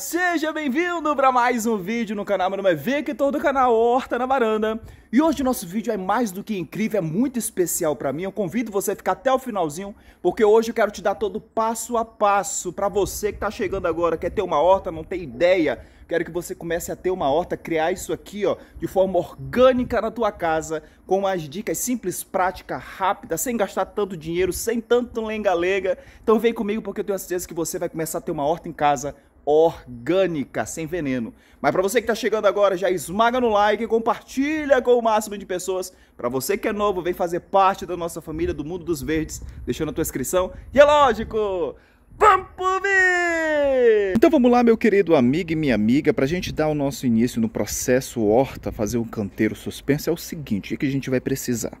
Seja bem-vindo para mais um vídeo no canal. Meu nome é Victor do canal Horta na Varanda. E hoje nosso vídeo é mais do que incrível, é muito especial para mim. Eu convido você a ficar até o finalzinho, porque hoje eu quero te dar todo passo a passo para você que está chegando agora, quer ter uma horta, não tem ideia. Quero que você comece a ter uma horta, criar isso aqui, ó, de forma orgânica na tua casa, com as dicas simples, práticas, rápidas, sem gastar tanto dinheiro, sem tanto lenga-lega. Então vem comigo porque eu tenho certeza que você vai começar a ter uma horta em casa orgânica, sem veneno. Mas para você que está chegando agora, já esmaga no like, compartilha com o máximo de pessoas. Para você que é novo, vem fazer parte da nossa família do Mundo dos Verdes, deixando a tua inscrição. E é lógico, vamos ver! Então vamos lá, meu querido amigo e minha amiga, para a gente dar o nosso início no processo horta, fazer um canteiro suspenso, é o seguinte, o que a gente vai precisar?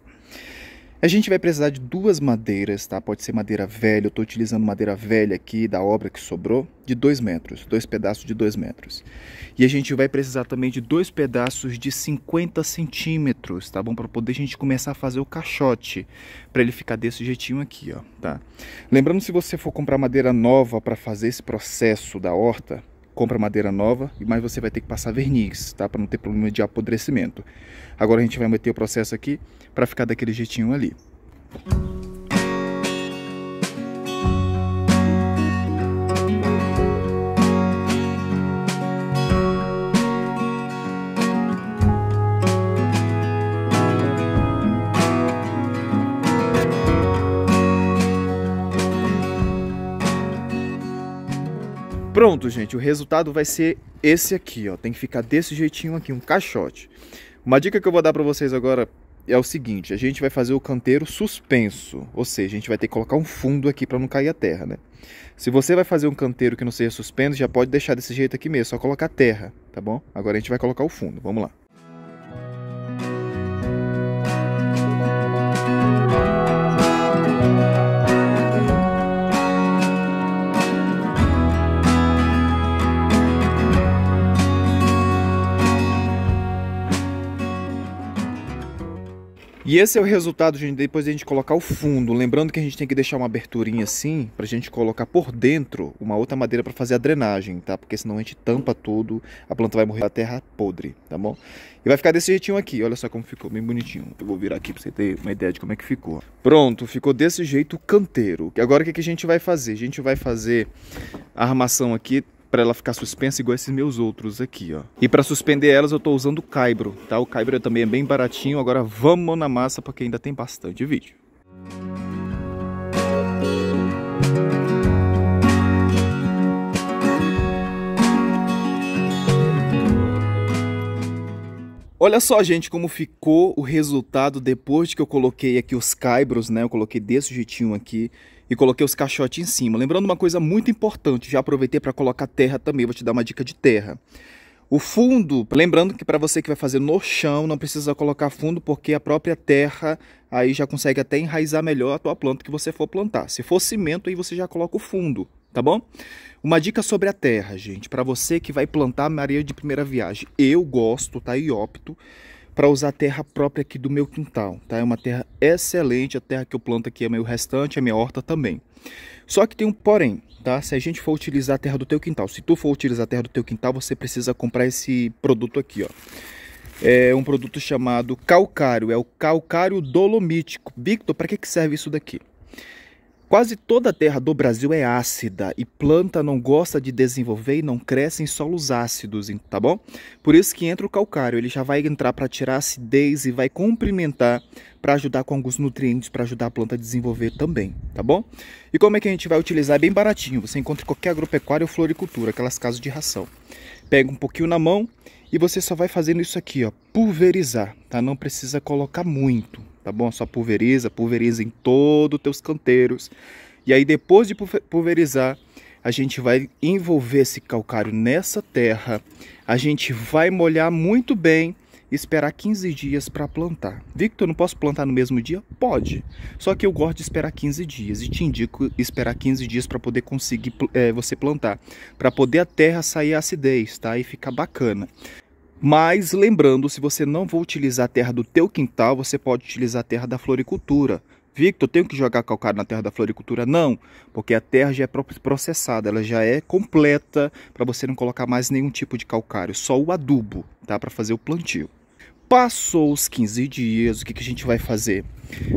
A gente vai precisar de duas madeiras, tá? Pode ser madeira velha, eu estou utilizando madeira velha aqui da obra que sobrou, de 2 metros, dois pedaços de 2 metros. E a gente vai precisar também de dois pedaços de 50 centímetros, tá bom? Para poder a gente começar a fazer o caixote, para ele ficar desse jeitinho aqui, ó, tá? Lembrando, se você for comprar madeira nova para fazer esse processo da horta, compra madeira nova, mas você vai ter que passar verniz, tá? Para não ter problema de apodrecimento. Agora a gente vai meter o processo aqui para ficar daquele jeitinho ali. Pronto, gente, o resultado vai ser esse aqui, ó. Tem que ficar desse jeitinho aqui, um caixote. Uma dica que eu vou dar para vocês agora é o seguinte, a gente vai fazer o canteiro suspenso, ou seja, a gente vai ter que colocar um fundo aqui para não cair a terra, né? Se você vai fazer um canteiro que não seja suspenso, já pode deixar desse jeito aqui mesmo, só colocar terra, tá bom? Agora a gente vai colocar o fundo, vamos lá. E esse é o resultado, gente, depois de a gente colocar o fundo. Lembrando que a gente tem que deixar uma aberturinha assim, pra gente colocar por dentro uma outra madeira para fazer a drenagem, tá? Porque senão a gente tampa tudo, a planta vai morrer da terra podre, tá bom? E vai ficar desse jeitinho aqui, olha só como ficou, bem bonitinho. Eu vou virar aqui pra você ter uma ideia de como é que ficou. Pronto, ficou desse jeito o canteiro. Agora o que, que a gente vai fazer? A gente vai fazer a armação aqui para ela ficar suspensa igual esses meus outros aqui, ó. E para suspender elas eu estou usando o caibro, tá? O caibro também é bem baratinho. Agora vamos na massa porque ainda tem bastante vídeo. Olha só, gente, como ficou o resultado depois que eu coloquei aqui os caibros, né? Eu coloquei desse jeitinho aqui e coloquei os caixotes em cima. Lembrando uma coisa muito importante, já aproveitei para colocar terra também, vou te dar uma dica de terra. O fundo, lembrando que para você que vai fazer no chão, não precisa colocar fundo, porque a própria terra aí já consegue até enraizar melhor a tua planta que você for plantar. Se for cimento, aí você já coloca o fundo, tá bom? Uma dica sobre a terra, gente, para você que vai plantar maria de primeira viagem. Eu gosto, tá? E opto para usar a terra própria aqui do meu quintal, tá? É uma terra excelente, a terra que eu planto aqui é meu restante, é minha horta também. Só que tem um porém, tá? Se a gente for utilizar a terra do teu quintal, se tu for utilizar a terra do teu quintal, você precisa comprar esse produto aqui, ó. É um produto chamado calcário, é o calcário dolomítico. Victor, para que, que serve isso daqui? Quase toda a terra do Brasil é ácida e planta não gosta de desenvolver e não cresce em solos ácidos, tá bom? Por isso que entra o calcário, ele já vai entrar para tirar a acidez e vai complementar para ajudar com alguns nutrientes para ajudar a planta a desenvolver também, tá bom? E como é que a gente vai utilizar? É bem baratinho, você encontra em qualquer agropecuária ou floricultura, aquelas casas de ração pega um pouquinho na mão e você só vai fazendo isso aqui, ó, pulverizar, tá? Não precisa colocar muito, tá bom? Só pulveriza, pulveriza em todos os teus canteiros. E aí depois de pulverizar, a gente vai envolver esse calcário nessa terra, a gente vai molhar muito bem esperar 15 dias para plantar. Victor, não posso plantar no mesmo dia? Pode. Só que eu gosto de esperar 15 dias e te indico esperar 15 dias para poder conseguir é, você plantar, para poder a terra sair a acidez, tá? E ficar bacana. Mas lembrando, se você não for utilizar a terra do teu quintal, você pode utilizar a terra da floricultura. Victor, tenho que jogar calcário na terra da floricultura? Não, porque a terra já é processada, ela já é completa para você não colocar mais nenhum tipo de calcário, só o adubo, tá? Para fazer o plantio. Passou os 15 dias, o que, que a gente vai fazer?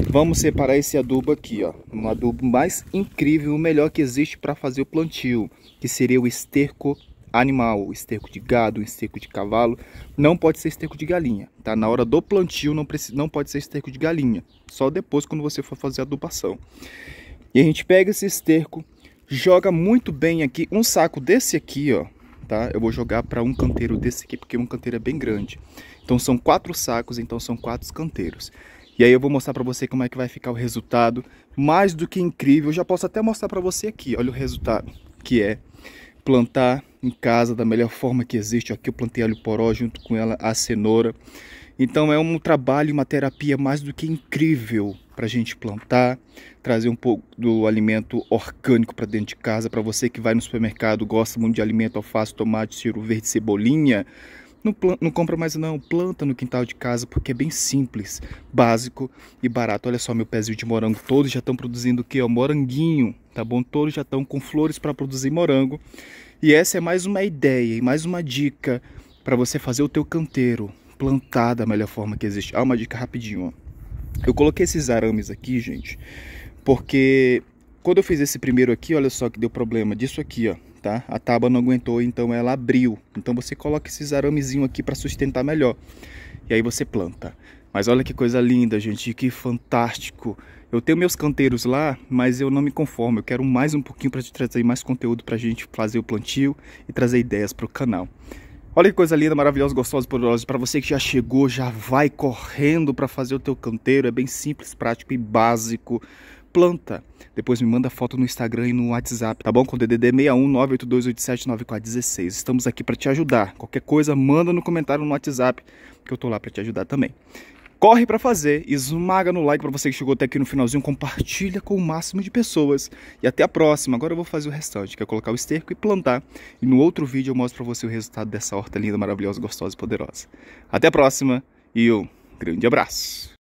Vamos separar esse adubo aqui, ó. Um adubo mais incrível, o melhor que existe para fazer o plantio, que seria o esterco animal, o esterco de gado, o esterco de cavalo, não pode ser esterco de galinha, tá? Na hora do plantio não, precisa, não pode ser esterco de galinha, só depois quando você for fazer a adubação. E a gente pega esse esterco, joga muito bem aqui, um saco desse aqui, ó, tá? Eu vou jogar para um canteiro desse aqui, porque um canteiro é bem grande. Então são quatro sacos, então são quatro canteiros. E aí eu vou mostrar para você como é que vai ficar o resultado, mais do que incrível. Eu já posso até mostrar para você aqui, olha o resultado que é plantar em casa da melhor forma que existe. Aqui eu plantei alho poró junto com ela a cenoura. Então é um trabalho, uma terapia mais do que incrível para a gente plantar, trazer um pouco do alimento orgânico para dentro de casa. Para você que vai no supermercado, gosta muito de alimento, alface, tomate, cheiro verde, cebolinha, não, não, compra mais não, planta no quintal de casa porque é bem simples, básico e barato. Olha só meu pezinho de morango, todos já estão produzindo o que? moranguinho, tá bom? Todos já estão com flores para produzir morango. E essa é mais uma ideia e mais uma dica para você fazer o teu canteiro, plantar da melhor forma que existe. Ah, uma dica rapidinho, ó. Eu coloquei esses arames aqui, gente, porque quando eu fiz esse primeiro aqui, olha só que deu problema disso aqui, ó tá? A tábua não aguentou, então ela abriu. Então você coloca esses aramezinhos aqui para sustentar melhor. E aí você planta. Mas olha que coisa linda, gente, que fantástico. Eu tenho meus canteiros lá, mas eu não me conformo. Eu quero mais um pouquinho para te trazer mais conteúdo para a gente fazer o plantio e trazer ideias para o canal. Olha que coisa linda, maravilhosa, gostosa, poderosa. Para você que já chegou, já vai correndo para fazer o teu canteiro. É bem simples, prático e básico planta. Depois me manda foto no Instagram e no WhatsApp, tá bom? Com o DDD 61982879416. Estamos aqui para te ajudar. Qualquer coisa, manda no comentário no WhatsApp, que eu tô lá para te ajudar também. Corre para fazer, esmaga no like para você que chegou até aqui no finalzinho, compartilha com o máximo de pessoas. E até a próxima. Agora eu vou fazer o restante, que é colocar o esterco e plantar. E no outro vídeo eu mostro para você o resultado dessa horta linda, maravilhosa, gostosa e poderosa. Até a próxima e um grande abraço.